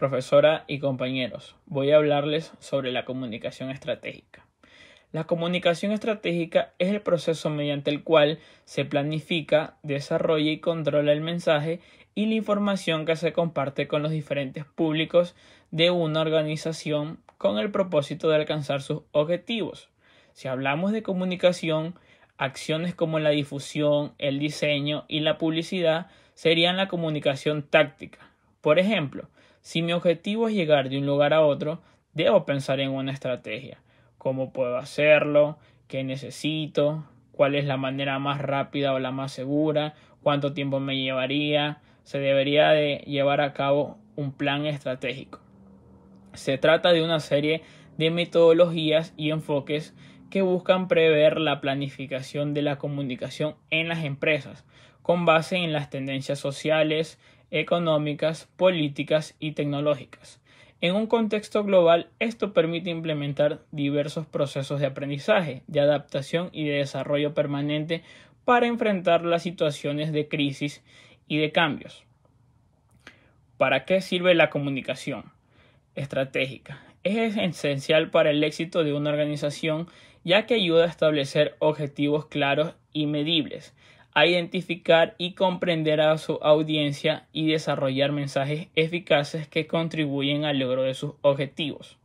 Profesora y compañeros, voy a hablarles sobre la comunicación estratégica. La comunicación estratégica es el proceso mediante el cual se planifica, desarrolla y controla el mensaje y la información que se comparte con los diferentes públicos de una organización con el propósito de alcanzar sus objetivos. Si hablamos de comunicación, acciones como la difusión, el diseño y la publicidad serían la comunicación táctica. Por ejemplo, si mi objetivo es llegar de un lugar a otro, debo pensar en una estrategia. ¿Cómo puedo hacerlo? ¿Qué necesito? ¿Cuál es la manera más rápida o la más segura? ¿Cuánto tiempo me llevaría? Se debería de llevar a cabo un plan estratégico. Se trata de una serie de metodologías y enfoques que buscan prever la planificación de la comunicación en las empresas, con base en las tendencias sociales, económicas, políticas y tecnológicas. En un contexto global, esto permite implementar diversos procesos de aprendizaje, de adaptación y de desarrollo permanente para enfrentar las situaciones de crisis y de cambios. ¿Para qué sirve la comunicación estratégica? Es esencial para el éxito de una organización ya que ayuda a establecer objetivos claros y medibles, a identificar y comprender a su audiencia y desarrollar mensajes eficaces que contribuyen al logro de sus objetivos.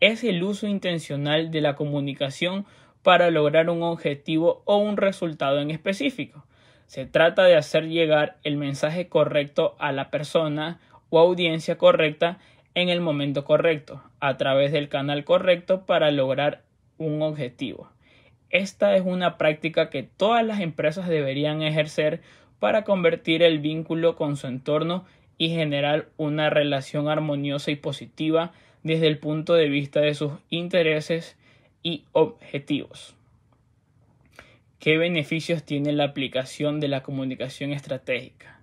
Es el uso intencional de la comunicación para lograr un objetivo o un resultado en específico. Se trata de hacer llegar el mensaje correcto a la persona o audiencia correcta en el momento correcto, a través del canal correcto para lograr un objetivo. Esta es una práctica que todas las empresas deberían ejercer para convertir el vínculo con su entorno y generar una relación armoniosa y positiva desde el punto de vista de sus intereses y objetivos. ¿Qué beneficios tiene la aplicación de la comunicación estratégica?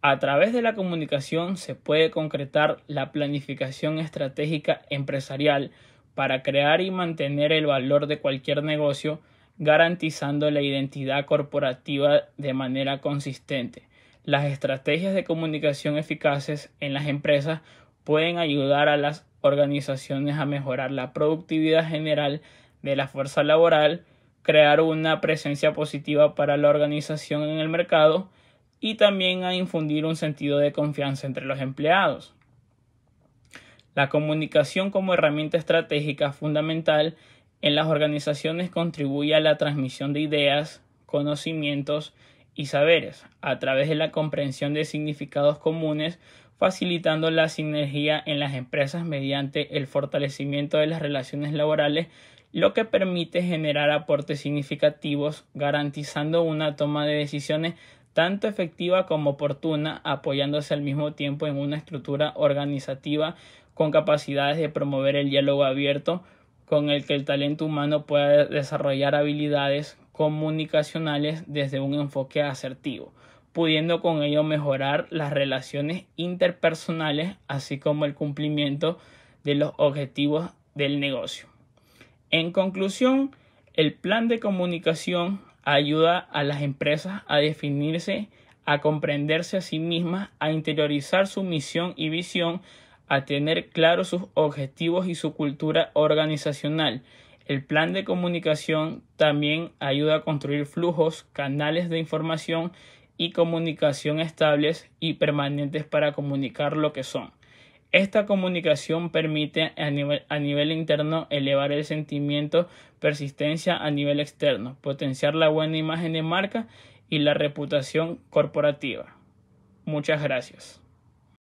A través de la comunicación se puede concretar la planificación estratégica empresarial para crear y mantener el valor de cualquier negocio, garantizando la identidad corporativa de manera consistente. Las estrategias de comunicación eficaces en las empresas pueden ayudar a las organizaciones a mejorar la productividad general de la fuerza laboral, crear una presencia positiva para la organización en el mercado y también a infundir un sentido de confianza entre los empleados. La comunicación como herramienta estratégica fundamental en las organizaciones contribuye a la transmisión de ideas, conocimientos y saberes a través de la comprensión de significados comunes, facilitando la sinergia en las empresas mediante el fortalecimiento de las relaciones laborales, lo que permite generar aportes significativos, garantizando una toma de decisiones tanto efectiva como oportuna, apoyándose al mismo tiempo en una estructura organizativa con capacidades de promover el diálogo abierto con el que el talento humano pueda desarrollar habilidades comunicacionales desde un enfoque asertivo, pudiendo con ello mejorar las relaciones interpersonales, así como el cumplimiento de los objetivos del negocio. En conclusión, el plan de comunicación ayuda a las empresas a definirse, a comprenderse a sí mismas, a interiorizar su misión y visión, a tener claros sus objetivos y su cultura organizacional. El plan de comunicación también ayuda a construir flujos, canales de información y comunicación estables y permanentes para comunicar lo que son. Esta comunicación permite a nivel, a nivel, interno elevar el sentimiento persistencia a nivel externo, potenciar la buena imagen de marca y la reputación corporativa. Muchas gracias.